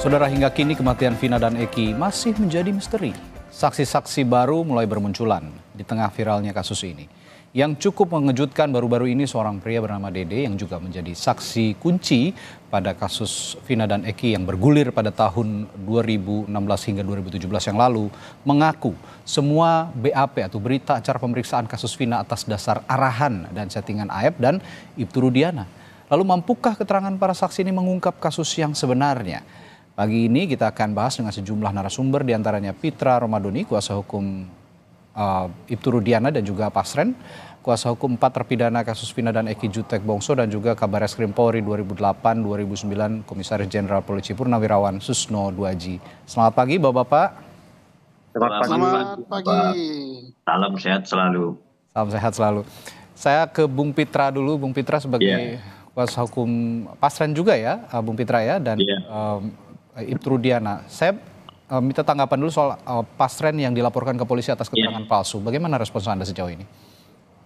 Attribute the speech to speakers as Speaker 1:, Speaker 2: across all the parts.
Speaker 1: Saudara hingga kini kematian Vina dan Eki masih menjadi misteri. Saksi-saksi baru mulai bermunculan di tengah viralnya kasus ini. Yang cukup mengejutkan baru-baru ini seorang pria bernama Dede yang juga menjadi saksi kunci pada kasus Vina dan Eki yang bergulir pada tahun 2016 hingga 2017 yang lalu mengaku semua BAP atau berita acara pemeriksaan kasus Vina atas dasar arahan dan settingan AF e dan Ibtu Rudiana. Lalu mampukah keterangan para saksi ini mengungkap kasus yang sebenarnya? Pagi ini kita akan bahas dengan sejumlah narasumber diantaranya Pitra Romadoni, kuasa hukum uh, Ibtu Rudiana dan juga Pasren, kuasa hukum empat terpidana kasus Vina dan Eki Jutek Bongso dan juga Kabar Eskrim Polri 2008-2009 Komisaris Jenderal Polisi Purnawirawan Susno Duaji. Selamat pagi Bapak-Bapak.
Speaker 2: Selamat pagi. Selamat pagi.
Speaker 3: Salam sehat
Speaker 1: selalu. Salam sehat selalu. Saya ke Bung Pitra dulu. Bung Pitra sebagai yeah. kuasa hukum Pasren juga ya, eh, Bung Pitra ya, dan yeah. Iya. um, Eh, Ibtrudiana. Saya uh, minta tanggapan dulu soal uh, eh, pasren yang dilaporkan ke polisi atas ya. keterangan ya. palsu. Bagaimana respons Anda sejauh ini?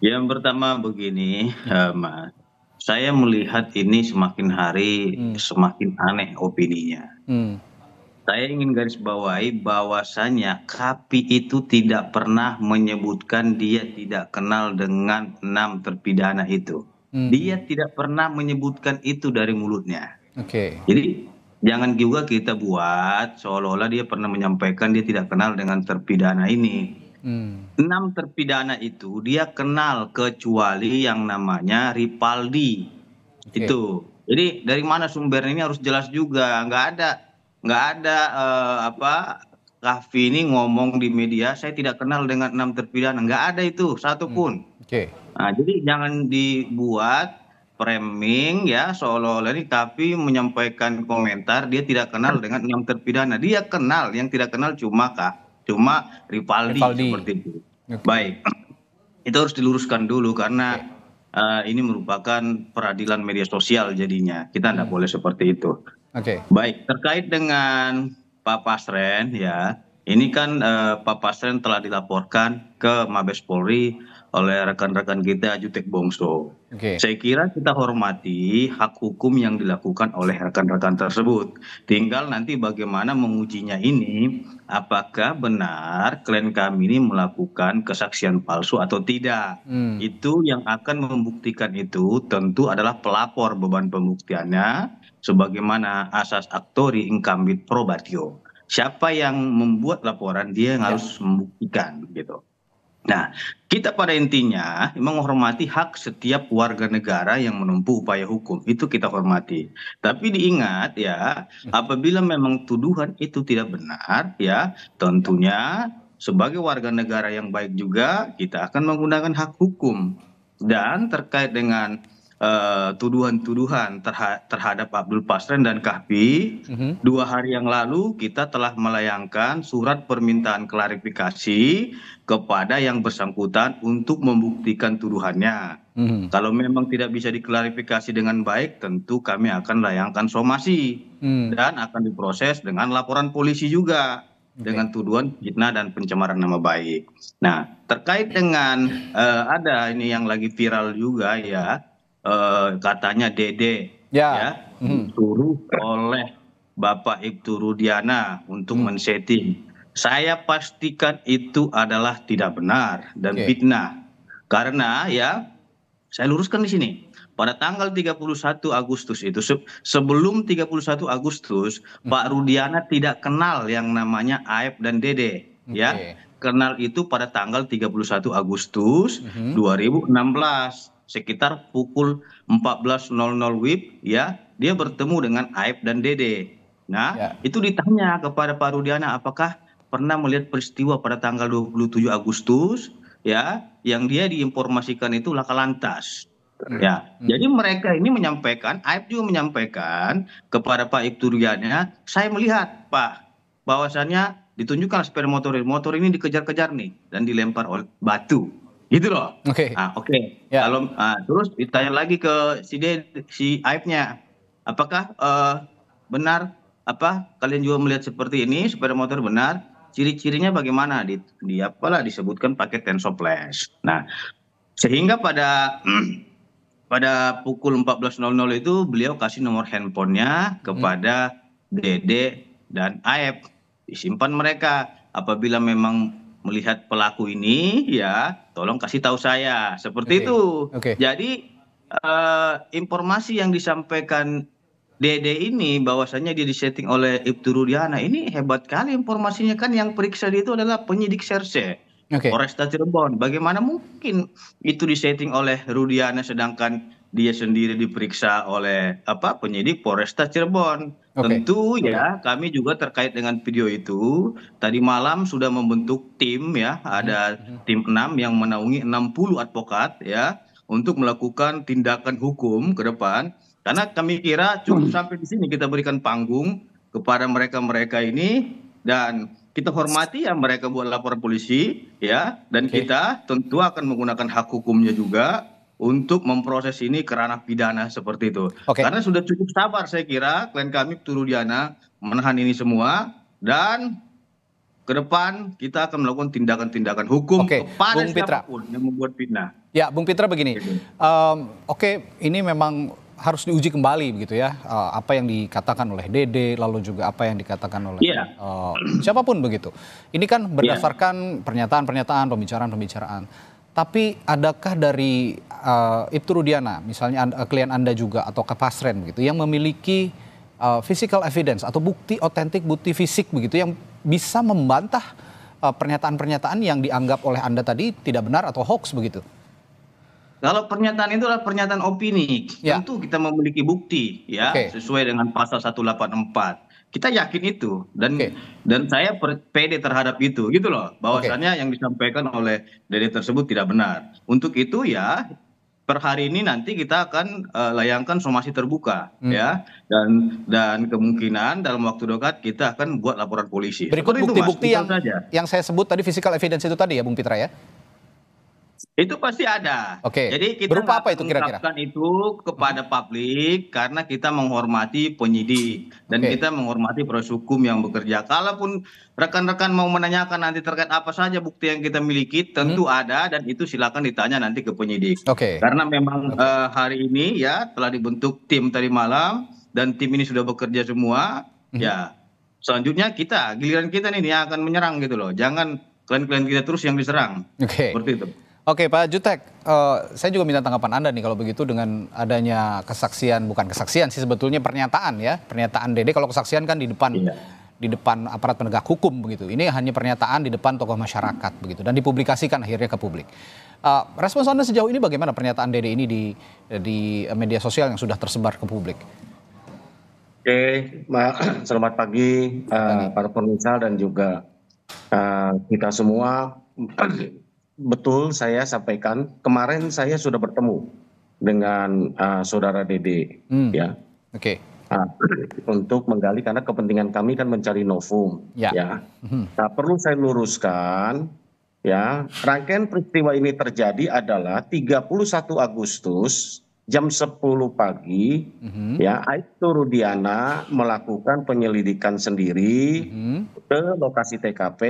Speaker 3: Yang pertama begini, uh, Saya melihat ini semakin hari hmm. semakin aneh opininya. Hmm. Saya ingin garis bawahi bahwasannya KAPI itu tidak pernah menyebutkan dia tidak kenal dengan enam terpidana itu. Hmm. Dia tidak pernah menyebutkan itu dari mulutnya. Oke. Okay. Jadi jangan juga kita buat seolah olah dia pernah menyampaikan dia tidak kenal dengan terpidana ini hmm. enam terpidana itu dia kenal kecuali yang namanya Ripaldi okay. itu jadi dari mana sumber ini harus jelas juga nggak ada nggak ada uh, apa Raffi ini ngomong di media saya tidak kenal dengan enam terpidana nggak ada itu hmm. satupun. Hmm. Oke. Okay. Nah jadi jangan dibuat framing ya seolah-olah ini tapi menyampaikan komentar dia tidak kenal dengan yang terpidana dia kenal yang tidak kenal cuma kah cuma Rivaldi, Rivaldi. seperti itu okay. baik itu harus diluruskan dulu karena okay. uh, eh, ini merupakan peradilan media sosial jadinya kita tidak hmm. boleh seperti itu okay. baik terkait dengan Pak Pasren ya ini kan uh, eh, Pak Pasren telah dilaporkan ke Mabes Polri oleh rekan-rekan kita Jutek Bongso. Okay. Saya kira kita hormati hak hukum yang dilakukan oleh rekan-rekan tersebut. Tinggal nanti bagaimana mengujinya ini, apakah benar klien kami ini melakukan kesaksian palsu atau tidak. Hmm. Itu yang akan membuktikan itu tentu adalah pelapor beban pembuktiannya sebagaimana asas aktori incumbit probatio. Siapa yang membuat laporan dia yang ya. harus membuktikan gitu nah kita pada intinya menghormati hak setiap warga negara yang menempuh upaya hukum itu kita hormati tapi diingat ya apabila memang tuduhan itu tidak benar ya tentunya sebagai warga negara yang baik juga kita akan menggunakan hak hukum dan terkait dengan Eh, tuduhan-tuduhan terha terhadap Abdul Pasren dan Kahpi Mm-hmm. Dua hari yang lalu kita telah melayangkan surat permintaan klarifikasi kepada yang bersangkutan untuk membuktikan tuduhannya. Mm-hmm. Kalau memang tidak bisa diklarifikasi dengan baik, tentu kami akan layangkan somasi mm. dan akan diproses dengan laporan polisi juga dengan tuduhan fitnah dan pencemaran nama baik. Nah, terkait dengan uh, ada ini yang lagi viral juga ya, Eh, katanya Dede ya, ya
Speaker 1: hmm. suruh
Speaker 3: oleh Bapak Ibtu Rudiana untuk hmm. men-setting. Saya pastikan itu adalah tidak benar dan fitnah. Karena ya saya luruskan di sini. Pada tanggal 31 Agustus itu sebelum 31 Agustus hmm. Pak Rudiana tidak kenal yang namanya Aep dan Dede okay. ya. Kenal itu pada tanggal 31 Agustus hmm. 2016 sekitar pukul 14.00 WIB ya dia bertemu dengan Aib dan Dede. Nah, ya. itu ditanya kepada Pak Rudiana apakah pernah melihat peristiwa pada tanggal 27 Agustus ya yang dia diinformasikan itu laka lantas. Hmm. Ya, hmm. jadi mereka ini menyampaikan, Aib juga menyampaikan kepada Pak Ibtu Rudiana, saya melihat Pak bahwasannya ditunjukkan sepeda motor motor ini dikejar-kejar nih dan dilempar oleh batu gitu loh oke okay. nah, oke okay. Ya. yeah. kalau nah, terus ditanya lagi ke si D, si aibnya apakah uh, benar apa kalian juga melihat seperti ini sepeda motor benar ciri-cirinya bagaimana di, di apalah disebutkan pakai tensoplas Nah, sehingga pada pada pukul 14.00 itu beliau kasih nomor handphonenya kepada hmm. Dede dan Aep disimpan mereka apabila memang melihat pelaku ini ya tolong kasih tahu saya seperti okay. itu. Okay. Jadi uh, informasi yang disampaikan Dede ini bahwasannya dia disetting oleh Ibtu Rudiana ini hebat kali informasinya kan yang periksa dia itu adalah penyidik serse okay. Polresta Cirebon. Bagaimana mungkin itu disetting oleh Rudiana sedangkan dia sendiri diperiksa oleh apa penyidik Polresta Cirebon. Okay. Tentu ya kami juga terkait dengan video itu tadi malam sudah membentuk tim ya ada hmm. tim 6 yang menaungi 60 advokat ya untuk melakukan tindakan hukum ke depan karena kami kira cukup hmm. sampai di sini kita berikan panggung kepada mereka-mereka ini dan kita hormati ya mereka buat laporan polisi ya dan okay. kita tentu akan menggunakan hak hukumnya juga untuk memproses ini ke ranah pidana seperti itu. Okay. Karena sudah cukup sabar saya kira klien kami Turudiana menahan ini semua dan ke depan kita akan melakukan tindakan-tindakan hukum
Speaker 1: Oke, kepada Bung Pitra. siapapun yang membuat fitnah. Ya, Bung Pitra begini. Um, Oke, okay, ini memang harus diuji kembali begitu ya uh, apa yang dikatakan oleh Dede lalu juga apa yang dikatakan oleh yeah. Iya. uh, siapapun begitu. Ini kan iya. berdasarkan pernyataan-pernyataan, yeah. pembicaraan-pembicaraan. Tapi adakah dari uh, eh, Ibtu Rudiana, misalnya anda, eh, klien Anda juga atau ke Pasren begitu, yang memiliki uh, physical evidence atau bukti otentik, bukti fisik begitu yang bisa membantah pernyataan pernyataan-pernyataan yang dianggap oleh Anda tadi tidak benar atau hoax begitu?
Speaker 3: Kalau pernyataan itu adalah pernyataan opini, ya. tentu kita memiliki bukti ya okay. sesuai dengan pasal 184 kita yakin itu dan okay. dan saya pede terhadap itu gitu loh bahwasannya okay. yang disampaikan oleh Dede tersebut tidak benar untuk itu ya per hari ini nanti kita akan uh, layangkan somasi terbuka hmm. ya dan dan kemungkinan dalam waktu dekat kita akan buat laporan polisi berikut bukti-bukti yang
Speaker 1: yang saya sebut tadi physical evidence itu tadi ya Bung Pitra ya
Speaker 3: itu pasti ada. Oke. Jadi kita Berupa apa itu kira-kira? itu kepada hmm. publik karena kita menghormati penyidik dan okay. kita menghormati proses hukum yang bekerja. Kalaupun rekan-rekan mau menanyakan nanti terkait apa saja bukti yang kita miliki, tentu hmm. ada dan itu silakan ditanya nanti ke penyidik. Oke. Karena memang okay. Uh, eh, hari ini ya telah dibentuk tim tadi malam dan tim ini sudah bekerja semua. Hmm. Ya. Selanjutnya kita giliran kita nih yang akan menyerang gitu loh. Jangan klien-klien kita terus yang diserang.
Speaker 1: Oke. Seperti itu. Oke Pak Jutek, uh, saya juga minta tanggapan Anda nih kalau begitu dengan adanya kesaksian, bukan kesaksian sih sebetulnya pernyataan ya, pernyataan Dede kalau kesaksian kan di depan iya. di depan aparat penegak hukum begitu. Ini hanya pernyataan di depan tokoh masyarakat begitu dan dipublikasikan akhirnya ke publik. Uh, respons Anda sejauh ini bagaimana pernyataan Dede ini di di media sosial yang sudah tersebar ke publik?
Speaker 4: Oke, Mbak, selamat pagi uh, para pemirsa dan juga uh, kita semua betul saya sampaikan kemarin saya sudah bertemu dengan uh, saudara Dede hmm. ya. Oke. Okay. uh, untuk menggali karena kepentingan kami kan mencari novum ya. ya. Hmm. Nah, perlu saya luruskan ya, rangkaian peristiwa ini terjadi adalah 31 Agustus jam 10 pagi mm ya Aibtu Rudiana melakukan penyelidikan sendiri mm ke lokasi TKP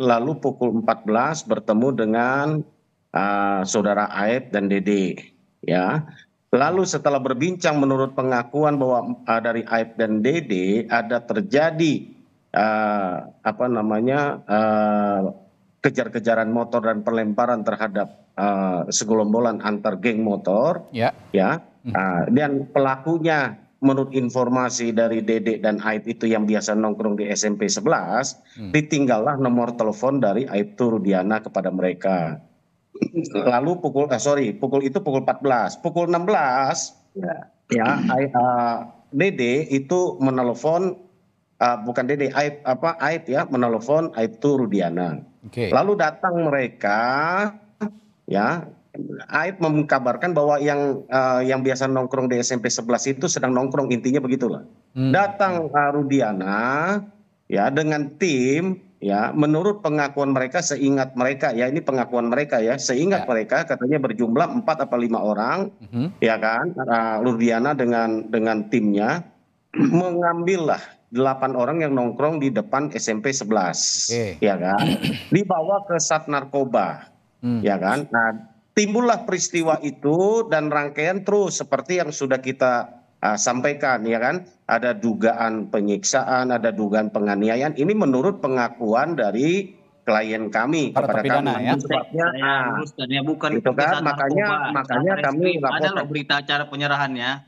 Speaker 4: lalu pukul 14 bertemu dengan uh, saudara Aib dan Dede ya lalu setelah berbincang menurut pengakuan bahwa uh, dari Aib dan Dede ada terjadi uh, apa namanya uh, kejar-kejaran motor dan perlemparan terhadap uh, eh, segelombolan antar geng motor, ya. ya uh, dan pelakunya menurut informasi dari Dedek dan Aib itu yang biasa nongkrong di SMP 11, hmm. ditinggallah nomor telepon dari Aib Turudiana kepada mereka. Lalu pukul eh, sorry, pukul itu pukul 14, pukul 16 ya, ya Aib, uh, eh, Dede itu menelpon uh, bukan Dede Aib apa Aib ya menelpon Aib Turudiana. Lalu datang mereka ya Aib mengkabarkan bahwa yang uh, yang biasa nongkrong di SMP 11 itu sedang nongkrong intinya begitulah. Hmm. Datang uh, Rudiana ya dengan tim ya menurut pengakuan mereka seingat mereka ya ini pengakuan mereka ya seingat ya. mereka katanya berjumlah empat atau lima orang -huh. Hmm. ya kan uh, Rudiana dengan dengan timnya mengambillah delapan orang yang nongkrong di depan SMP 11, okay. ya kan? Dibawa ke sat narkoba, hmm. ya kan? Nah, timbullah peristiwa itu dan rangkaian terus seperti yang sudah kita uh, sampaikan, ya kan? Ada dugaan penyiksaan, ada dugaan penganiayaan. Ini menurut pengakuan dari klien kami Para kepada kami ya? sebabnya ya,
Speaker 3: nah, bukan gitu itu kan makanya makanya kami ada berita acara penyerahannya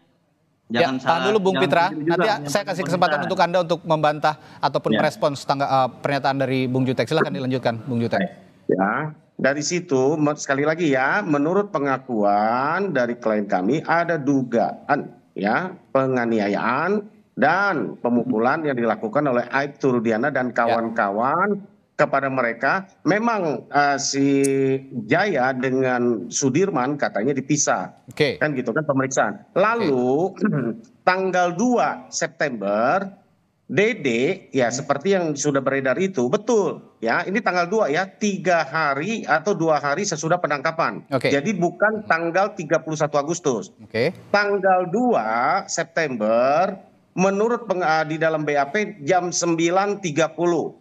Speaker 3: Ya, jangan ya, salah, dulu Bung Pitra. Nanti ya, saya kasih kesempatan untuk
Speaker 1: Anda untuk membantah ataupun ya. merespons tangga, uh, pernyataan dari Bung Jutek. Silahkan dilanjutkan, Bung Jutek. Ya, dari
Speaker 4: situ sekali lagi ya, menurut pengakuan dari klien kami ada dugaan ya penganiayaan dan pemukulan yang dilakukan oleh Aib Turudiana dan ya. kawan-kawan ya kepada mereka memang eh, si Jaya dengan Sudirman katanya dipisah okay. kan gitu kan pemeriksaan lalu okay. tanggal 2 September Dede ya hmm. seperti yang sudah beredar itu betul ya ini tanggal 2 ya tiga hari atau dua hari sesudah penangkapan okay. jadi bukan tanggal 31 Agustus okay. tanggal 2 September menurut ah, di dalam BAP jam 9.30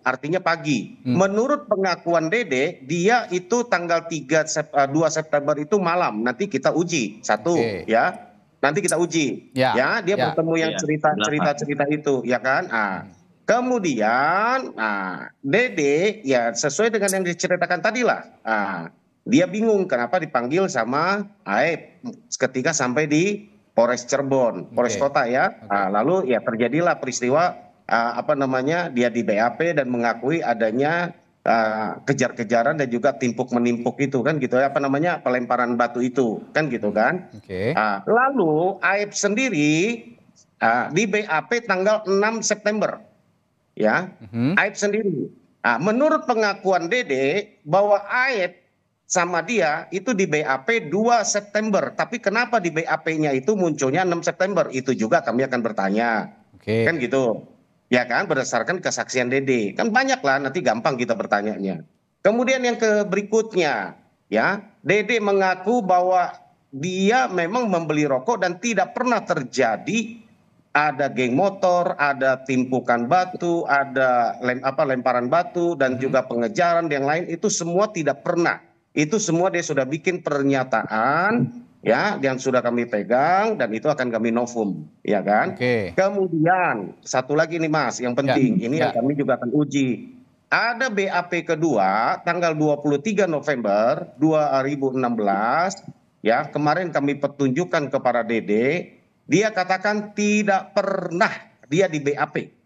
Speaker 4: artinya pagi. Hmm. Menurut pengakuan Dede dia itu tanggal 3 2 ah, September itu malam. Nanti kita uji satu okay. ya. Nanti kita uji. Ya, ya dia ya. bertemu yang iya, cerita-cerita-cerita itu ya kan? Ah. Hmm. Kemudian nah Dede ya sesuai dengan yang diceritakan tadi lah. Ah, dia bingung kenapa dipanggil sama Aep ketika sampai di Polres Cirebon, Polres okay. Kota ya. Okay. Nah, lalu ya terjadilah peristiwa uh, apa namanya dia di BAP dan mengakui adanya uh, kejar-kejaran dan juga timpuk menimpuk itu kan gitu ya apa namanya pelemparan batu itu kan gitu hmm. kan. Okay. Uh, lalu Aib sendiri uh, di BAP tanggal 6 September ya. Mm -hmm. Aib sendiri. Uh, menurut pengakuan Dede bahwa Aib sama dia itu di BAP 2 September. Tapi kenapa di BAP-nya itu munculnya 6 September? Itu juga kami akan bertanya. Oke. Kan gitu. Ya kan berdasarkan kesaksian Dede. Kan banyak lah nanti gampang kita bertanyanya. Kemudian yang ke berikutnya ya, Dede mengaku bahwa dia memang membeli rokok dan tidak pernah terjadi ada geng motor, ada timpukan batu, ada lem, apa lemparan batu dan hmm. juga pengejaran yang lain itu semua tidak pernah itu semua dia sudah bikin pernyataan ya yang sudah kami pegang dan itu akan kami novum ya kan okay. kemudian satu lagi nih Mas yang penting ya, ini ya. yang kami juga akan uji ada BAP kedua tanggal 23 November 2016 ya kemarin kami petunjukkan kepada Dede dia katakan tidak pernah dia di BAP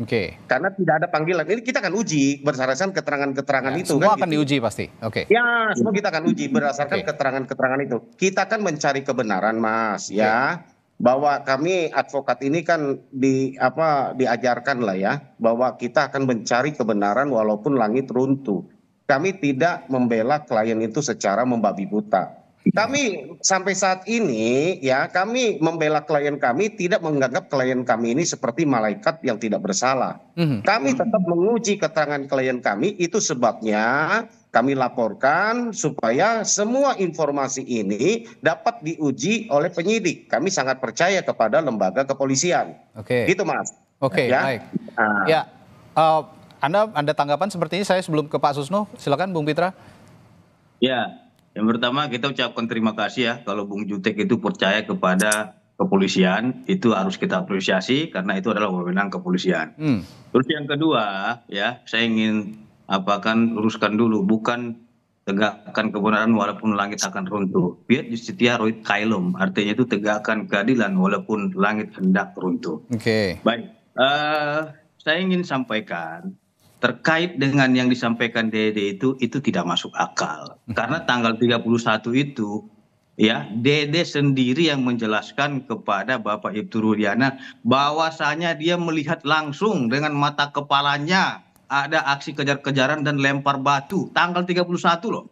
Speaker 4: Oke. Okay. Karena tidak ada panggilan. Ini kita akan uji berdasarkan keterangan-keterangan ya, itu. Semua kan akan gitu. diuji
Speaker 1: pasti. Oke.
Speaker 4: Okay. Ya, semua kita akan uji berdasarkan keterangan-keterangan okay. itu. Kita kan mencari kebenaran, Mas, okay. ya. Bahwa kami advokat ini kan di apa diajarkan lah ya, bahwa kita akan mencari kebenaran walaupun langit runtuh. Kami tidak membela klien itu secara membabi buta kami sampai saat ini ya kami membela klien kami tidak menganggap klien kami ini seperti malaikat yang tidak bersalah. Mm -hmm. Kami tetap menguji keterangan klien kami itu sebabnya kami laporkan supaya semua informasi ini dapat diuji oleh penyidik. Kami sangat percaya kepada lembaga kepolisian. Oke. Okay. Gitu Mas. Oke, okay, ya? baik. Nah. Ya.
Speaker 1: Uh, anda Anda tanggapan ini saya sebelum ke Pak Susno, silakan Bung Pitra.
Speaker 3: Ya, yang pertama kita ucapkan terima kasih ya kalau bung jutek itu percaya kepada kepolisian itu harus kita apresiasi karena itu adalah wewenang kepolisian. Hmm. Terus yang kedua ya saya ingin apakan luruskan dulu bukan tegakkan kebenaran walaupun langit akan runtuh. Biar justitia roit kailum artinya itu tegakkan keadilan walaupun langit hendak runtuh. Oke. Okay. Baik. Uh, saya ingin sampaikan terkait dengan yang disampaikan dede itu itu tidak masuk akal hmm. karena tanggal 31 itu ya dede sendiri yang menjelaskan kepada Bapak Ibtu Rudiana bahwasanya dia melihat langsung dengan mata kepalanya ada aksi kejar-kejaran dan lempar batu tanggal 31 loh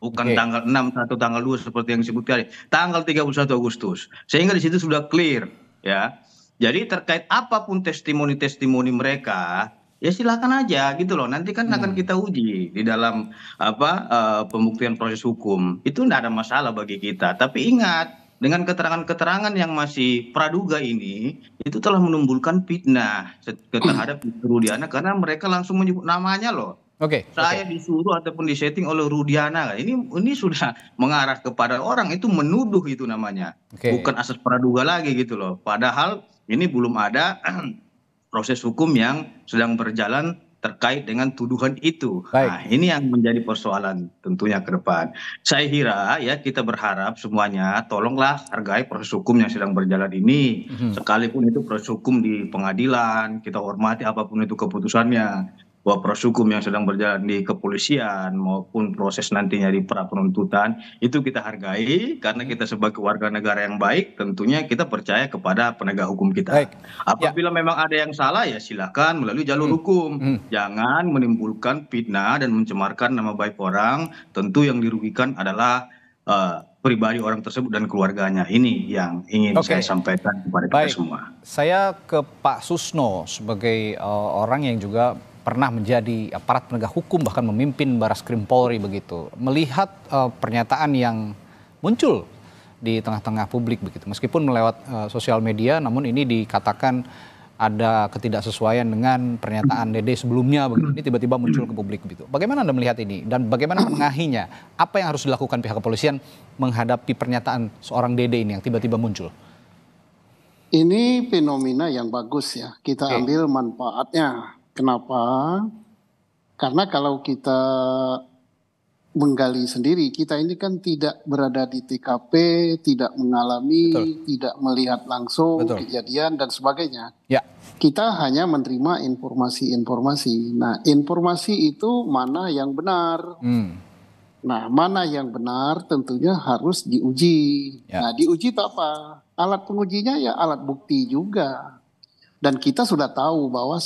Speaker 3: bukan okay. tanggal 6 atau tanggal 2 seperti yang disebut tadi tanggal 31 Agustus sehingga di situ sudah clear ya jadi terkait apapun testimoni-testimoni mereka ya silakan aja gitu loh nanti kan akan hmm. kita uji di dalam apa eh, pembuktian proses hukum itu tidak ada masalah bagi kita tapi ingat dengan keterangan-keterangan yang masih praduga ini itu telah menimbulkan fitnah terhadap Rudiana karena mereka langsung menyebut namanya loh Oke. Okay, saya okay. disuruh ataupun disetting oleh Rudiana. Ini ini sudah mengarah kepada orang itu menuduh itu namanya. Okay. Bukan asas praduga lagi gitu loh. Padahal ini belum ada proses hukum yang sedang berjalan terkait dengan tuduhan itu. Baik. Nah, ini yang menjadi persoalan tentunya ke depan. Saya kira ya kita berharap semuanya tolonglah hargai proses hukum yang sedang berjalan ini. Mhm. Sekalipun itu proses hukum di pengadilan, kita hormati apapun itu keputusannya bahwa proses hukum yang sedang berjalan di kepolisian maupun proses nantinya di pra penuntutan itu kita hargai karena kita sebagai warga negara yang baik tentunya kita percaya kepada penegak hukum kita. Baik. Apabila ya. memang ada yang salah ya silakan melalui jalur hmm. hukum. Hmm. Jangan menimbulkan fitnah dan mencemarkan nama baik orang. Tentu yang dirugikan adalah uh, pribadi orang tersebut dan keluarganya. Ini yang ingin okay. saya sampaikan kepada Baik. kita semua.
Speaker 1: Saya ke Pak Susno sebagai uh, orang yang juga pernah menjadi aparat penegak hukum bahkan memimpin Baras Krim Polri begitu. Melihat uh, pernyataan yang muncul di tengah-tengah publik begitu. Meskipun melewat uh, eh, sosial media namun ini dikatakan ada ketidaksesuaian dengan pernyataan Dede sebelumnya begitu. Ini tiba-tiba muncul ke publik begitu. Bagaimana Anda melihat ini dan bagaimana mengahinya? Apa yang harus dilakukan pihak kepolisian menghadapi pernyataan seorang Dede ini yang tiba-tiba muncul?
Speaker 2: Ini fenomena yang bagus ya. Kita ambil manfaatnya Kenapa? Karena kalau kita menggali sendiri, kita ini kan tidak berada di TKP, tidak mengalami, Betul. tidak melihat langsung Betul. kejadian dan sebagainya. Ya. Kita hanya menerima informasi-informasi. Nah, informasi itu mana yang benar? Hmm. Nah, mana yang benar tentunya harus diuji. Ya. Nah, diuji itu apa? Alat pengujinya ya alat bukti juga. Dan kita sudah tahu bahwa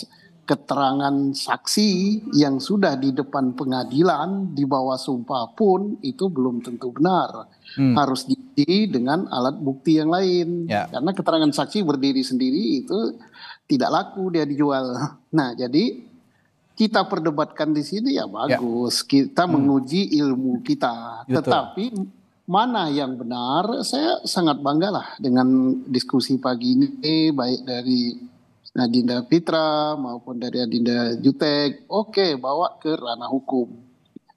Speaker 2: keterangan saksi yang sudah di depan pengadilan di bawah sumpah pun itu belum tentu benar. Hmm. Harus diisi dengan alat bukti yang lain. Ya. Karena keterangan saksi berdiri sendiri itu tidak laku dia dijual. Nah, jadi kita perdebatkan di sini ya, ya. bagus. Ya. Kita hmm. menguji ilmu kita. Betul. Tetapi mana yang benar? Saya sangat banggalah dengan diskusi pagi ini baik dari Adinda Fitra maupun dari Adinda Jutek, oke okay, bawa ke ranah hukum.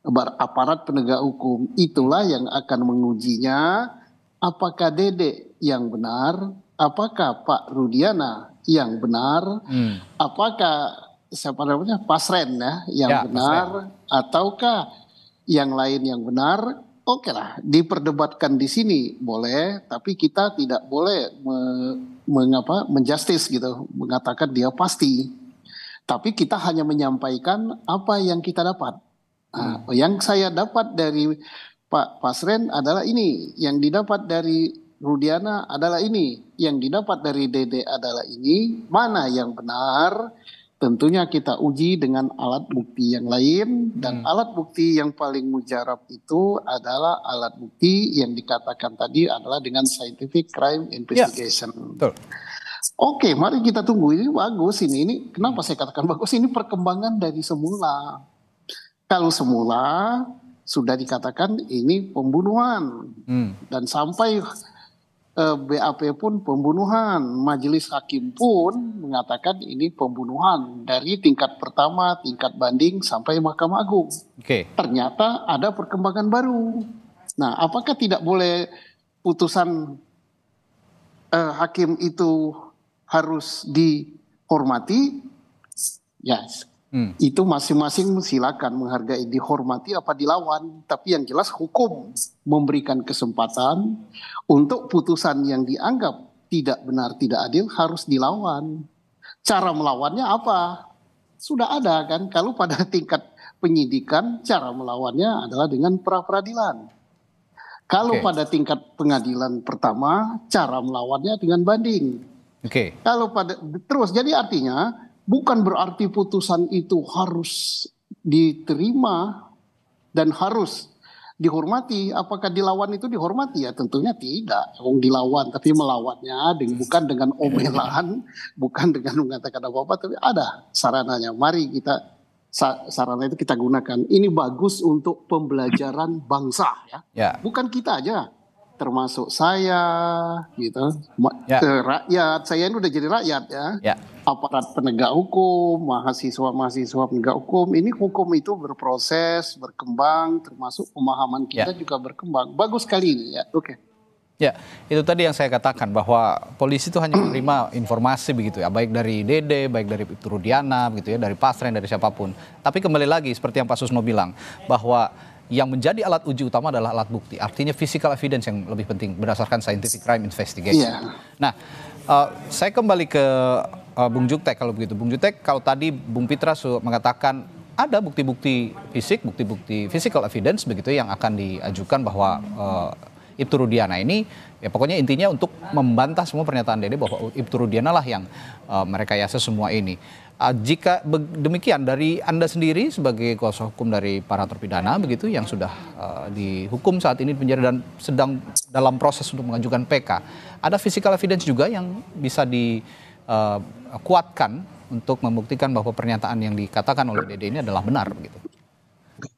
Speaker 2: Bar aparat penegak hukum itulah yang akan mengujinya apakah Dede yang benar, apakah Pak Rudiana yang benar, hmm. apakah siapa namanya Pasren ya yang ya, benar pasren. ataukah yang lain yang benar oke okay lah diperdebatkan di sini boleh tapi kita tidak boleh me mengapa menjustis gitu mengatakan dia pasti tapi kita hanya menyampaikan apa yang kita dapat nah, hmm. yang saya dapat dari Pak Pasren adalah ini yang didapat dari Rudiana adalah ini yang didapat dari Dede adalah ini mana yang benar Tentunya kita uji dengan alat bukti yang lain dan hmm. alat bukti yang paling mujarab itu adalah alat bukti yang dikatakan tadi adalah dengan scientific crime ya. investigation. Ya, betul. Oke, mari kita tunggu ini bagus ini ini kenapa hmm. saya katakan bagus ini perkembangan dari semula. Kalau semula sudah dikatakan ini pembunuhan hmm. dan sampai Eh, BAP pun pembunuhan, majelis hakim pun mengatakan ini pembunuhan dari tingkat pertama, tingkat banding sampai Mahkamah Agung. Okay. Ternyata ada perkembangan baru. Nah, apakah tidak boleh putusan uh, hakim itu harus dihormati? Ya, yes Hmm. Itu masing-masing silakan menghargai, dihormati apa dilawan. Tapi yang jelas hukum memberikan kesempatan untuk putusan yang dianggap tidak benar, tidak adil harus dilawan. Cara melawannya apa? Sudah ada kan? Kalau pada tingkat penyidikan cara melawannya adalah dengan pra peradilan. Kalau okay. pada tingkat pengadilan pertama cara melawannya dengan banding. Oke. Okay. Kalau pada terus jadi artinya bukan berarti putusan itu harus diterima dan harus dihormati. Apakah dilawan itu dihormati? Ya tentunya tidak. Wong dilawan, tapi melawannya dengan, bukan dengan omelan, bukan dengan mengatakan apa-apa, tapi ada sarananya. Mari kita sarana itu kita gunakan. Ini bagus untuk pembelajaran bangsa ya. ya. Bukan kita aja, termasuk saya, gitu, ya. Eh, rakyat. Saya ini udah jadi rakyat ya. ya aparat penegak hukum, mahasiswa-mahasiswa penegak hukum. Ini hukum itu berproses, berkembang, termasuk pemahaman kita ya. juga berkembang. Bagus sekali ini ya. Oke. Okay.
Speaker 1: Ya, itu tadi yang saya katakan bahwa polisi itu hanya menerima informasi begitu ya, baik dari Dede, baik dari Rudiana, begitu ya, dari Pasren, dari siapapun. Tapi kembali lagi seperti yang Pak Susno bilang bahwa yang menjadi alat uji utama adalah alat bukti. Artinya physical evidence yang lebih penting berdasarkan scientific crime investigation. Yeah. Nah, uh, saya kembali ke uh, Bung Juktek kalau begitu. Bung Juktek kalau tadi Bung Pitra mengatakan ada bukti-bukti fisik, bukti-bukti physical evidence begitu yang akan diajukan bahwa uh, Ibtu Rudiana ini ya pokoknya intinya untuk membantah semua pernyataan Dede bahwa Ibtu Rudiana lah yang uh, yasa semua ini. Uh, jika demikian dari Anda sendiri sebagai kuasa hukum dari para terpidana begitu yang sudah uh, dihukum saat ini di penjara dan sedang dalam proses untuk mengajukan PK, ada physical evidence juga yang bisa di uh, kuatkan untuk membuktikan bahwa pernyataan yang dikatakan oleh Dede ini adalah benar begitu.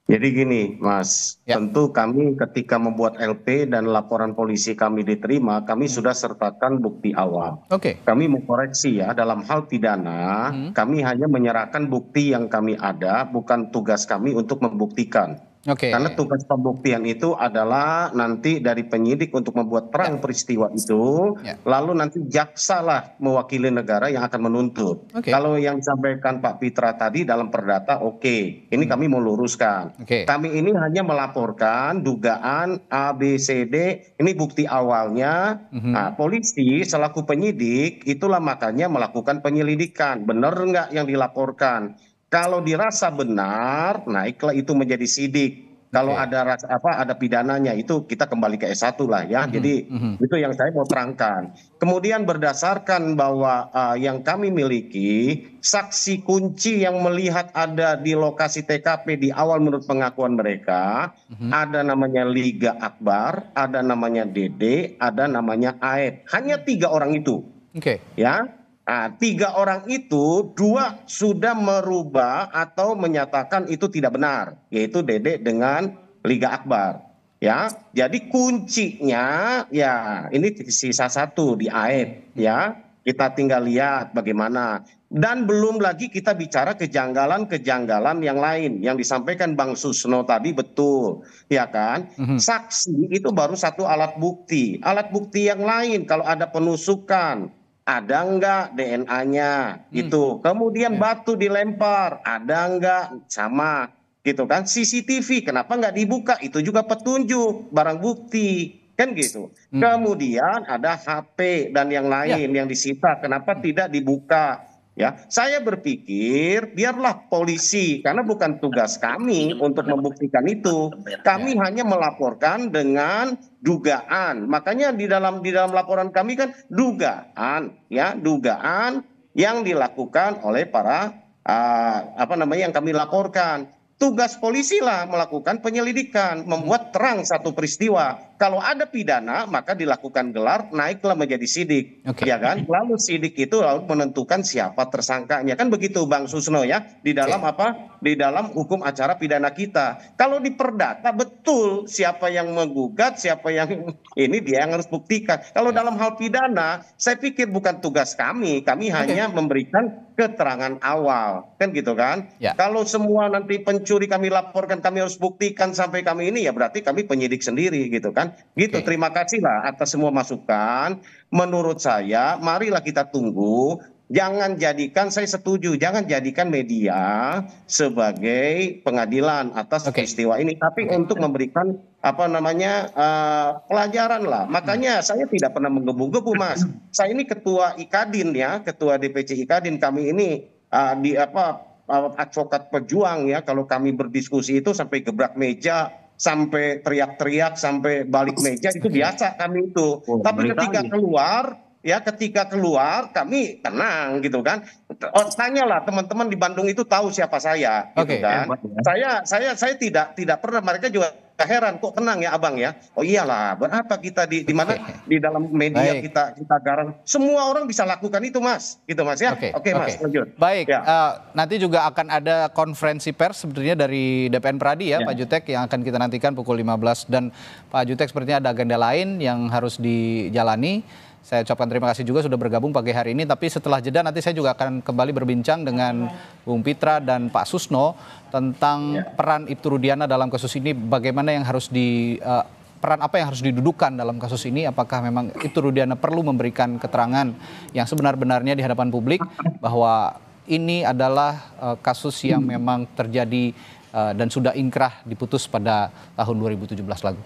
Speaker 4: Jadi gini, Mas, ya. tentu kami ketika membuat LP dan laporan polisi kami diterima, kami hmm. sudah sertakan bukti awal. Oke. Okay. Kami mengkoreksi ya dalam hal pidana, hmm. kami hanya menyerahkan bukti yang kami ada, bukan tugas kami untuk membuktikan. Okay. Karena tugas pembuktian itu adalah nanti dari penyidik untuk membuat terang yeah. peristiwa itu, yeah. lalu nanti jaksa lah mewakili negara yang akan menuntut. Okay. Kalau yang disampaikan Pak Pitra tadi dalam perdata, oke, okay. ini hmm. kami mau luruskan. Okay. Kami ini hanya melaporkan dugaan A, B, C, D, ini bukti awalnya. Hmm. Nah, polisi selaku penyidik itulah makanya melakukan penyelidikan, benar nggak yang dilaporkan? kalau dirasa benar naiklah itu menjadi sidik kalau okay. ada rasa apa ada pidananya itu kita kembali ke S1 lah ya. Mm -hmm. Jadi mm -hmm. itu yang saya mau terangkan. Kemudian berdasarkan bahwa uh, yang kami miliki saksi kunci yang melihat ada di lokasi TKP di awal menurut pengakuan mereka mm -hmm. ada namanya Liga Akbar, ada namanya Dede, ada namanya Aep. Hanya tiga orang itu. Oke. Okay. Ya. Nah, tiga orang itu dua sudah merubah atau menyatakan itu tidak benar, yaitu Dedek dengan Liga Akbar. Ya, jadi kuncinya ya ini sisa satu di AEB ya. Kita tinggal lihat bagaimana dan belum lagi kita bicara kejanggalan-kejanggalan yang lain yang disampaikan Bang Susno tadi betul, ya kan? Mm-hmm. Saksi itu baru satu alat bukti. Alat bukti yang lain kalau ada penusukan, ada enggak DNA-nya hmm. gitu. Kemudian ya. batu dilempar, ada enggak sama gitu kan. CCTV kenapa enggak dibuka? Itu juga petunjuk barang bukti kan gitu. Hmm. Kemudian ada HP dan yang ya. lain ya. yang disita, kenapa hmm. tidak dibuka? Ya, saya berpikir biarlah polisi karena bukan tugas kami untuk membuktikan itu. Kami ya. hanya melaporkan dengan dugaan. Makanya di dalam di dalam laporan kami kan dugaan, ya, dugaan yang dilakukan oleh para uh, apa namanya yang kami laporkan. Tugas polisi lah melakukan penyelidikan, membuat terang satu peristiwa kalau ada pidana maka dilakukan gelar naiklah menjadi sidik okay. ya kan lalu sidik itu lalu menentukan siapa tersangkanya kan begitu Bang Susno ya di dalam okay. apa di dalam hukum acara pidana kita kalau di perdata betul siapa yang menggugat siapa yang ini dia yang harus buktikan kalau ya. dalam hal pidana saya pikir bukan tugas kami kami okay. hanya memberikan keterangan awal kan gitu kan yeah. kalau semua nanti pencuri kami laporkan kami harus buktikan sampai kami ini ya berarti kami penyidik sendiri gitu kan gitu okay. terima kasih lah atas semua masukan menurut saya marilah kita tunggu jangan jadikan saya setuju jangan jadikan media sebagai pengadilan atas okay. peristiwa ini tapi okay. untuk memberikan apa namanya uh, pelajaran lah makanya hmm. saya tidak pernah menggebu-gebu mas saya ini ketua Ikadin ya ketua DPC Ikadin kami ini uh, di apa eh, advokat pejuang ya kalau kami berdiskusi itu sampai gebrak meja sampai teriak-teriak sampai balik meja itu iya. biasa kami itu. Oh, Tapi ketika keluar ya ketika keluar kami tenang gitu kan oh, tanyalah teman-teman di Bandung itu tahu siapa saya okay. gitu kan ya. saya saya saya tidak tidak pernah mereka juga heran kok tenang ya abang ya oh iyalah berapa kita di di mana okay. di dalam media baik. kita kita garang semua orang bisa lakukan itu mas gitu mas ya oke okay. okay, mas okay. lanjut
Speaker 1: baik ya. uh, nanti juga akan ada konferensi pers sebenarnya dari DPN Pradi ya, ya Pak Jutek yang akan kita nantikan pukul 15 dan Pak Jutek sepertinya ada agenda lain yang harus dijalani saya ucapkan terima kasih juga sudah bergabung pagi hari ini. Tapi setelah jeda nanti saya juga akan kembali berbincang dengan Bung Pitra dan Pak Susno tentang ya. peran Ibtu Rudiana dalam kasus ini. Bagaimana yang harus di uh, peran apa yang harus didudukan dalam kasus ini? Apakah memang Ibtu Rudiana perlu memberikan keterangan yang sebenar-benarnya di hadapan publik bahwa ini adalah uh, kasus yang memang terjadi uh, dan sudah inkrah diputus pada tahun 2017 lalu.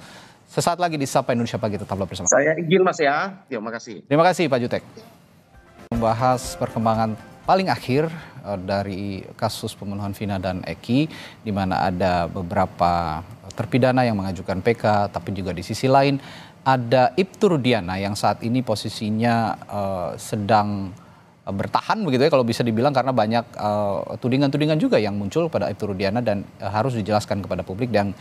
Speaker 1: Sesaat lagi di Sapa Indonesia Pagi tetaplah bersama. Saya izin Mas
Speaker 4: ya. Terima kasih.
Speaker 1: Terima kasih Pak Jutek. Membahas perkembangan paling akhir eh, dari kasus pembunuhan Vina dan Eki di mana ada beberapa terpidana yang mengajukan PK tapi juga di sisi lain ada Ibtu Rudiana yang saat ini posisinya uh, sedang bertahan begitu ya kalau bisa dibilang karena banyak eh, tudingan-tudingan uh, juga yang muncul pada Ibtu Rudiana dan uh, harus dijelaskan kepada publik dan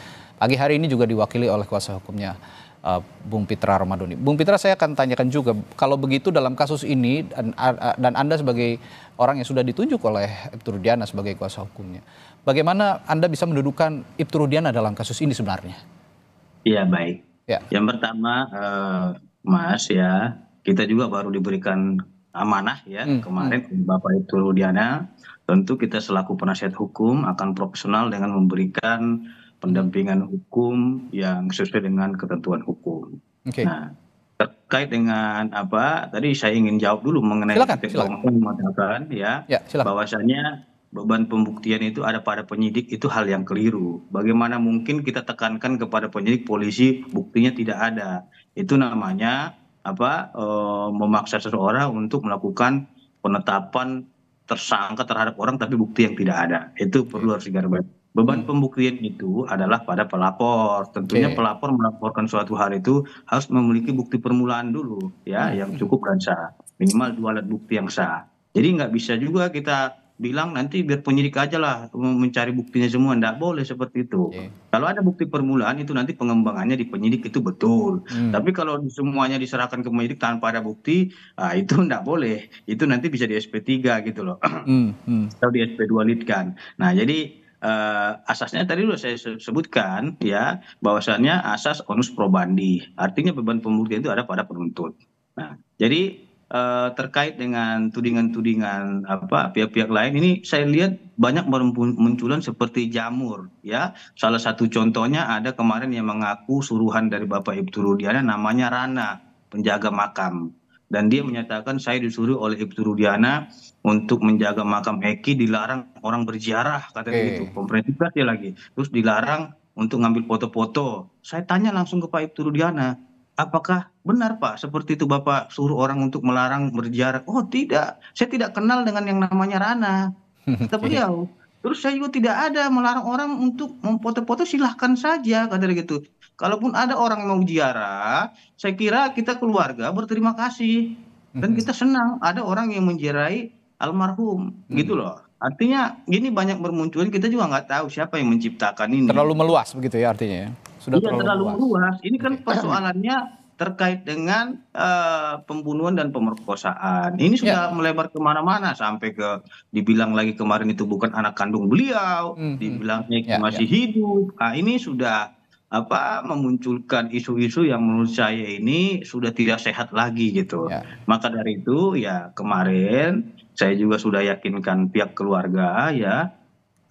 Speaker 1: Agi hari ini juga diwakili oleh kuasa hukumnya uh, Bung Pitra Romadoni. Bung Pitra saya akan tanyakan juga kalau begitu dalam kasus ini dan, dan Anda sebagai orang yang sudah ditunjuk oleh Rudiana sebagai kuasa hukumnya. Bagaimana Anda bisa mendudukan Rudiana dalam kasus ini sebenarnya?
Speaker 3: Iya, baik. Ya. Yang pertama uh, Mas ya, kita juga baru diberikan amanah ya hmm. hmm. kemarin hmm. Bapak Rudiana. Tentu kita selaku penasihat hukum akan profesional dengan memberikan pendampingan hukum yang sesuai dengan ketentuan hukum. Okay. Nah, terkait dengan apa tadi saya ingin jawab dulu mengenai silakan, silakan. mengatakan ya, ya bahwasanya beban pembuktian itu ada pada penyidik itu hal yang keliru. Bagaimana mungkin kita tekankan kepada penyidik polisi buktinya tidak ada. Itu namanya apa e, memaksa seseorang untuk melakukan penetapan tersangka terhadap orang tapi bukti yang tidak ada. Itu perlu harus digarisbawahi beban hmm. pembuktian itu adalah pada pelapor tentunya pelapor melaporkan suatu hal itu harus memiliki bukti permulaan dulu ya hmm. yang cukup dan sah minimal dua alat bukti yang sah jadi nggak bisa juga kita bilang nanti biar penyidik aja lah mencari buktinya semua Nggak boleh seperti itu. Okay. Kalau ada bukti permulaan itu nanti pengembangannya di penyidik itu betul. Hmm. Tapi kalau semuanya diserahkan ke penyidik tanpa ada bukti, nah itu nggak boleh. Itu nanti bisa di SP3 gitu loh. Hmm. Hmm. Atau di SP2 litkan. Nah, jadi Eh, asasnya tadi sudah saya sebutkan ya bahwasannya asas onus probandi artinya beban pembuktian itu ada pada penuntut nah jadi eh, terkait dengan tudingan-tudingan apa pihak-pihak lain ini saya lihat banyak munculan seperti jamur ya salah satu contohnya ada kemarin yang mengaku suruhan dari Bapak Ibtu Rudiana namanya Rana penjaga makam dan dia menyatakan saya disuruh oleh Ibtu Rudiana untuk menjaga makam Eki dilarang orang berziarah kata dia gitu komprehensif dia lagi terus dilarang untuk ngambil foto-foto saya tanya langsung ke Pak Ibtu Rudiana apakah benar Pak seperti itu Bapak suruh orang untuk melarang berziarah oh tidak saya tidak kenal dengan yang namanya Rana kata beliau Terus saya juga tidak ada melarang orang untuk memfoto-foto silahkan saja kata gitu kalaupun ada orang mau ziarah saya kira kita keluarga berterima kasih dan kita senang ada orang yang menjerai almarhum hmm. gitu loh artinya ini banyak bermunculan kita juga nggak tahu siapa yang menciptakan ini terlalu meluas begitu ya artinya ya? sudah iya, terlalu, terlalu meluas. meluas ini kan persoalannya terkait dengan uh, pembunuhan dan pemerkosaan. Ini sudah yeah. melebar kemana-mana sampai ke dibilang lagi kemarin itu bukan anak kandung beliau, mm -hmm. dibilang yeah, masih yeah. hidup. Nah, ini sudah apa memunculkan isu-isu yang menurut saya ini sudah tidak sehat lagi gitu. Ya. Maka dari itu ya kemarin saya juga sudah yakinkan pihak keluarga ya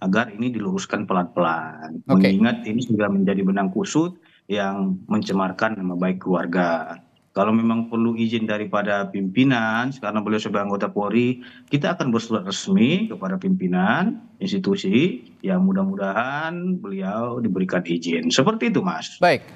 Speaker 3: agar ini diluruskan pelan-pelan. Okay. Mengingat ini sudah menjadi benang kusut yang mencemarkan nama baik keluarga kalau memang perlu izin daripada pimpinan karena beliau sebagai anggota polri kita akan bersurat resmi kepada pimpinan
Speaker 1: institusi yang mudah-mudahan beliau diberikan izin seperti itu mas baik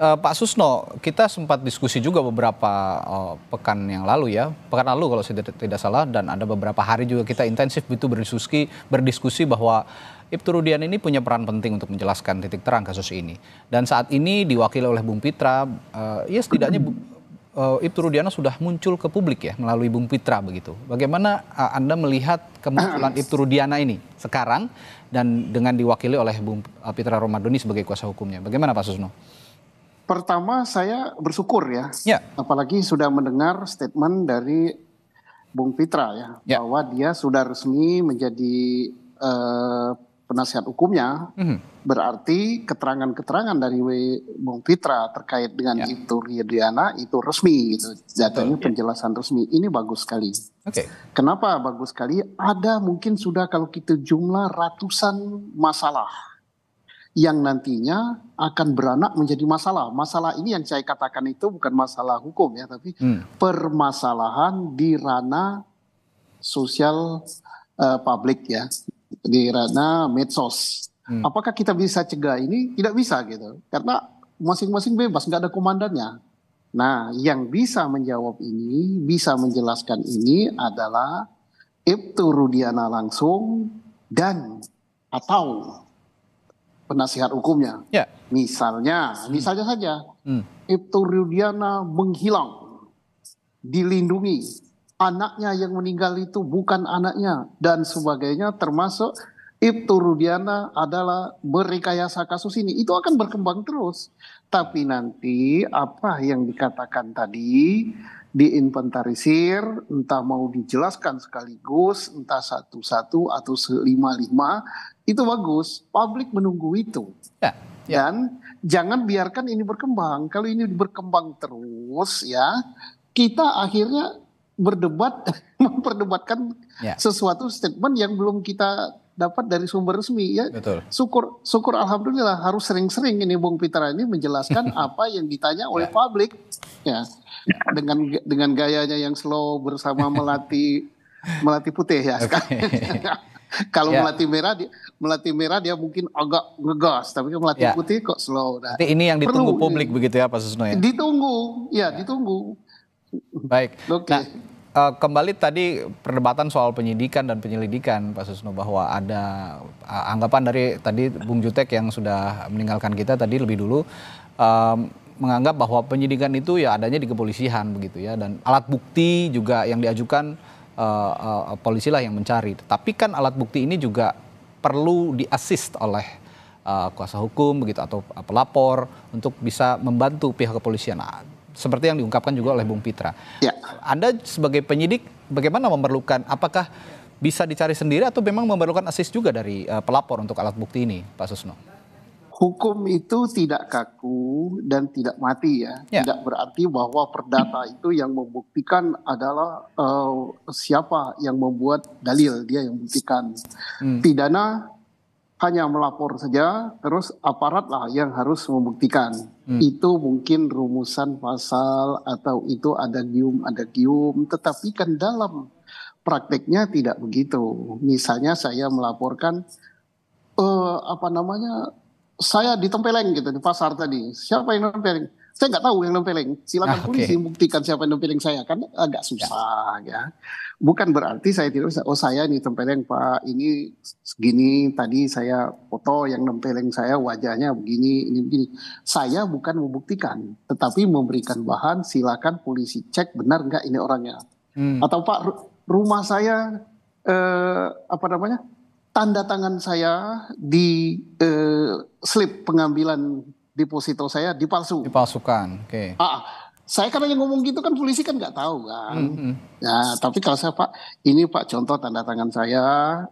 Speaker 1: eh, Pak Susno, kita sempat diskusi juga beberapa eh, pekan yang lalu ya, pekan lalu kalau saya tidak salah, dan ada beberapa hari juga kita intensif itu berdiskusi, berdiskusi bahwa Ibtu Rudian ini punya peran penting untuk menjelaskan titik terang kasus ini. Dan saat ini diwakili oleh Bung Pitra, uh, ya setidaknya uh, Ibtu Rudian sudah muncul ke publik ya melalui Bung Pitra begitu. Bagaimana uh, Anda melihat kemunculan Ibtu Rudiana ini sekarang dan dengan diwakili oleh Bung Pitra Romadoni sebagai kuasa hukumnya? Bagaimana Pak Susno?
Speaker 2: Pertama saya bersyukur ya, ya. apalagi sudah mendengar statement dari Bung Pitra ya, ya. bahwa dia sudah resmi menjadi uh, penasihat hukumnya, mm-hmm. berarti keterangan-keterangan dari w, Bung Fitra terkait dengan yeah. itu Riyadiana itu resmi gitu. Jatuhnya Betul, ya. penjelasan resmi. Ini bagus sekali. Oke. Okay. Kenapa bagus sekali? Ada mungkin sudah kalau kita jumlah ratusan masalah yang nantinya akan beranak menjadi masalah. Masalah ini yang saya katakan itu bukan masalah hukum ya, tapi hmm. permasalahan di ranah sosial uh, publik ya di ranah medsos. Hmm. Apakah kita bisa cegah ini? Tidak bisa gitu, karena masing-masing bebas, nggak ada komandannya. Nah, yang bisa menjawab ini, bisa menjelaskan ini adalah Ibtu Rudiana langsung dan atau penasihat hukumnya. Yeah. Misalnya, hmm. misalnya saja, hmm. Ibtu Rudiana menghilang, dilindungi anaknya yang meninggal itu bukan anaknya dan sebagainya termasuk Ibtu Rudiana adalah berikayasa kasus ini. Itu akan berkembang terus. Tapi nanti apa yang dikatakan tadi diinventarisir, entah mau dijelaskan sekaligus, entah satu-satu atau lima-lima, itu bagus. Publik menunggu itu. Ya, ya. Dan jangan biarkan ini berkembang. Kalau ini berkembang terus ya, kita akhirnya berdebat memperdebatkan ya. sesuatu statement yang belum kita dapat dari sumber resmi ya. Betul. Syukur syukur alhamdulillah harus sering-sering ini Bung Pitra ini menjelaskan apa yang ditanya oleh ya. publik ya. Dengan dengan gayanya yang slow bersama melati melati putih ya okay. Kalau ya. melati merah dia melati merah dia mungkin agak ngegas, tapi melati ya. putih kok slow. Nah, ini yang ditunggu perlu,
Speaker 1: publik ya. begitu ya Pak Susno ya.
Speaker 2: Ditunggu, ya, ya. ditunggu
Speaker 1: Baik. Okay. Nah, Uh, kembali tadi perdebatan soal penyidikan dan penyelidikan Pak Susno bahwa ada uh, anggapan dari tadi Bung Jutek yang sudah meninggalkan kita tadi lebih dulu um, menganggap bahwa penyidikan itu ya adanya di kepolisian begitu ya dan alat bukti juga yang diajukan uh, uh, polisi lah yang mencari. Tapi kan alat bukti ini juga perlu diasist oleh uh, kuasa hukum begitu atau pelapor untuk bisa membantu pihak kepolisian. Nah, seperti yang diungkapkan juga oleh Bung Pitra. Ya. Anda sebagai penyidik bagaimana memerlukan apakah bisa dicari sendiri atau memang memerlukan asis juga
Speaker 2: dari uh, pelapor untuk alat bukti ini, Pak Susno? Hukum itu tidak kaku dan tidak mati ya. ya. Tidak berarti bahwa perdata itu yang membuktikan adalah uh, siapa yang membuat dalil, dia yang membuktikan. Hmm. Pidana hanya melapor saja, terus aparatlah yang harus membuktikan. Hmm. Itu mungkin rumusan pasal atau itu ada gium, ada gium, tetapi kan dalam prakteknya tidak begitu. Misalnya saya melaporkan eh, apa namanya? Saya ditempeleng gitu di pasar tadi. Siapa yang ditempeleng? saya nggak tahu yang nempeling. Silakan nah, polisi okay. buktikan siapa yang nempeling saya kan agak ya. susah ya. ya. Bukan berarti saya tidak bisa. oh saya ini tempeleng Pak ini segini tadi saya foto yang nempeleng saya wajahnya begini ini begini. Saya bukan membuktikan tetapi memberikan bahan silakan polisi cek benar nggak ini orangnya. Hmm. Atau Pak rumah saya eh, apa namanya? tanda tangan saya di eh, slip pengambilan deposito saya dipalsu. Dipalsukan. Oke. Okay. Ah, ah, saya kan hanya ngomong gitu kan polisi kan nggak tahu kan. Mm -hmm. Nah, tapi kalau saya Pak, ini Pak contoh tanda tangan saya,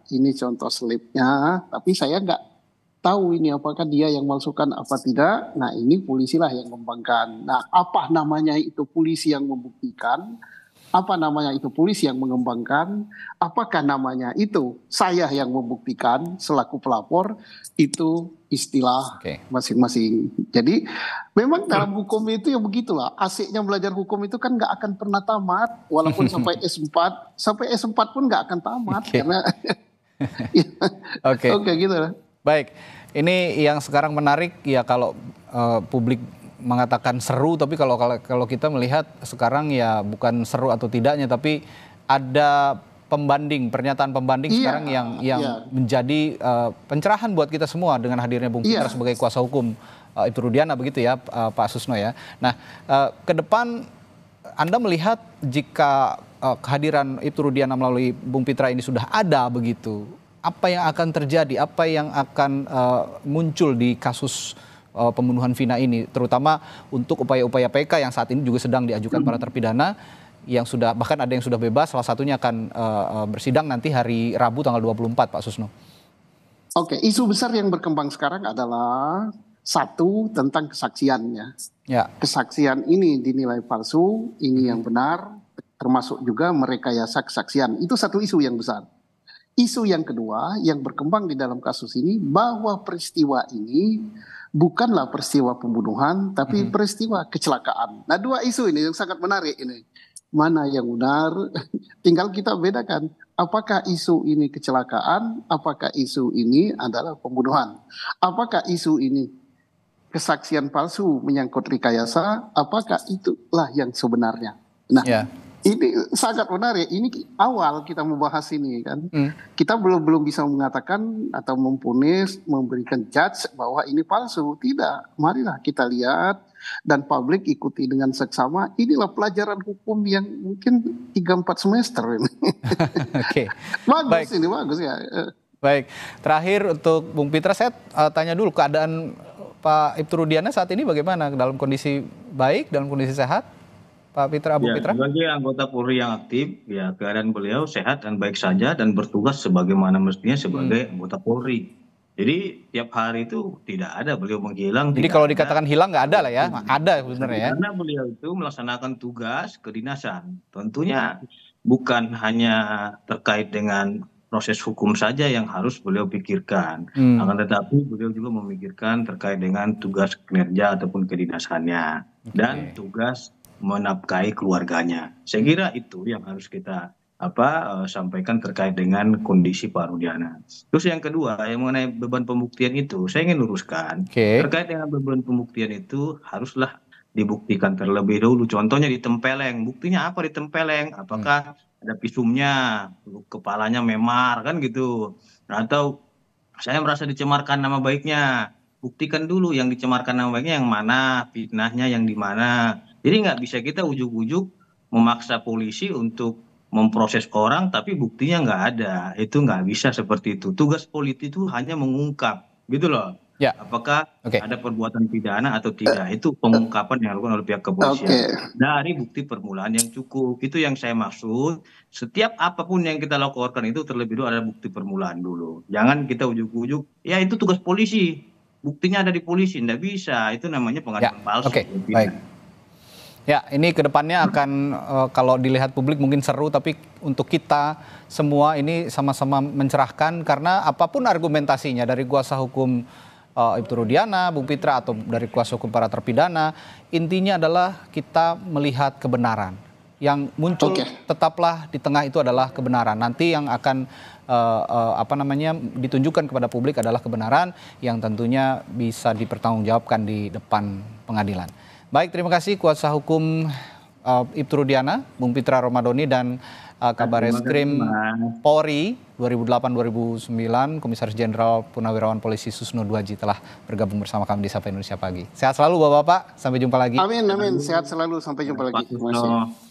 Speaker 2: ini contoh slipnya, tapi saya nggak tahu ini apakah dia yang palsukan apa tidak. Nah, ini polisilah yang mengembangkan. Nah, apa namanya itu polisi yang membuktikan? Apa namanya itu polisi yang mengembangkan? Apakah namanya itu saya yang membuktikan selaku pelapor itu istilah masing masing-masing. Jadi memang hmm. dalam hukum itu ya begitulah. Asiknya belajar hukum itu kan nggak akan pernah tamat, walaupun sampai S4, sampai S4 pun nggak akan tamat okay. karena.
Speaker 1: Oke. Oke gitu lah. Baik, ini yang sekarang menarik ya kalau uh, publik mengatakan seru, tapi kalau kalau kita melihat sekarang ya bukan seru atau tidaknya, tapi ada pembanding pernyataan pembanding iya, sekarang yang yang iya. menjadi uh, pencerahan buat kita semua dengan hadirnya Bung Peter iya. sebagai kuasa hukum uh, Ibnu Rudiana begitu ya uh, Pak Susno ya. Nah, uh, ke depan Anda melihat jika kehadiran itu Rudiana melalui Bung Pitra ini sudah ada begitu, apa yang akan terjadi? Apa yang akan uh, muncul di kasus uh, pembunuhan Vina ini terutama untuk upaya-upaya PK yang saat ini juga sedang diajukan hmm. para terpidana yang sudah bahkan ada yang sudah bebas salah satunya akan uh, bersidang nanti hari Rabu tanggal 24 Pak Susno.
Speaker 2: Oke, isu besar yang berkembang sekarang adalah satu tentang kesaksiannya. Ya. Kesaksian ini dinilai palsu, ini hmm. yang benar, termasuk juga merekayasa kesaksian. Itu satu isu yang besar. Isu yang kedua yang berkembang di dalam kasus ini bahwa peristiwa ini bukanlah peristiwa pembunuhan tapi mm -hmm. peristiwa kecelakaan. Nah, dua isu ini yang sangat menarik ini mana yang benar. Tinggal kita bedakan apakah isu ini kecelakaan, apakah isu ini adalah pembunuhan, apakah isu ini kesaksian palsu menyangkut rekayasa, apakah itulah yang sebenarnya. Nah, yeah. Ini sangat menarik. Ini awal kita membahas ini kan. Hmm. Kita belum belum bisa mengatakan atau mempunis, memberikan judge bahwa ini palsu. Tidak. Marilah kita lihat dan publik ikuti dengan seksama. Inilah pelajaran hukum yang mungkin 3-4 semester ini. Oke. okay. Bagus Baik. ini bagus ya. Baik.
Speaker 1: Terakhir untuk Bung Pitra saya uh, tanya dulu keadaan Pak Ibtu Rudiana saat ini bagaimana? Dalam kondisi baik, dalam kondisi sehat? Pak Peter Abu ya, Sebagai
Speaker 3: anggota Polri yang aktif, ya keadaan beliau sehat dan baik saja dan bertugas sebagaimana mestinya sebagai hmm. anggota Polri. Jadi tiap hari itu tidak ada beliau menghilang. Jadi kalau
Speaker 1: ada. dikatakan hilang nggak ada lah ya, ada sebenarnya ya. Karena
Speaker 3: beliau itu melaksanakan tugas kedinasan, tentunya bukan hanya terkait dengan proses hukum saja yang harus beliau pikirkan. Hmm. Akan tetapi beliau juga memikirkan terkait dengan tugas kinerja ataupun kedinasannya okay. dan tugas menapkai keluarganya. Saya kira itu yang harus kita apa eh, sampaikan terkait dengan kondisi Pak Rudiana. Terus yang kedua yang mengenai beban pembuktian itu, saya ingin luruskan okay. terkait dengan beban pembuktian itu haruslah dibuktikan terlebih dahulu. Contohnya di Tempeleng, buktinya apa di Tempeleng? Apakah hmm. ada pisumnya, kepalanya memar kan gitu? Atau saya merasa dicemarkan nama baiknya, buktikan dulu yang dicemarkan nama baiknya yang mana, fitnahnya yang di mana jadi nggak bisa kita ujuk ujuk memaksa polisi untuk memproses orang tapi buktinya nggak ada itu nggak bisa seperti itu tugas politik itu hanya mengungkap gitu loh ya. apakah okay. ada perbuatan pidana atau tidak itu pengungkapan yang dilakukan oleh pihak kepolisian okay. dari bukti permulaan yang cukup itu yang saya maksud setiap apapun yang kita lakukan itu terlebih dahulu ada bukti permulaan dulu jangan kita ujuk-ujuk ya itu tugas polisi buktinya ada di polisi tidak bisa itu namanya pengaduan ya.
Speaker 1: palsu okay. baik Ya, ini kedepannya akan uh, kalau dilihat publik mungkin seru, tapi untuk kita semua ini sama-sama mencerahkan karena apapun argumentasinya dari kuasa hukum uh, Ibtu Rudiana, Bung Pitra atau dari kuasa hukum para terpidana, intinya adalah kita melihat kebenaran. Yang muncul okay. tetaplah di tengah itu adalah kebenaran. Nanti yang akan uh, uh, apa namanya ditunjukkan kepada publik adalah kebenaran yang tentunya bisa dipertanggungjawabkan di depan pengadilan. Baik, terima kasih kuasa hukum uh, Ibtu Rudiana, Bung Pitra Romadoni dan uh, Kabar Eskrim Polri 2008-2009, Komisaris Jenderal Purnawirawan Polisi Susno Duaji telah bergabung bersama kami di Sapa Indonesia Pagi. Sehat selalu Bapak-Bapak, sampai jumpa lagi. Amin, amin. Sehat
Speaker 2: selalu, sampai jumpa lagi. Terima kasih.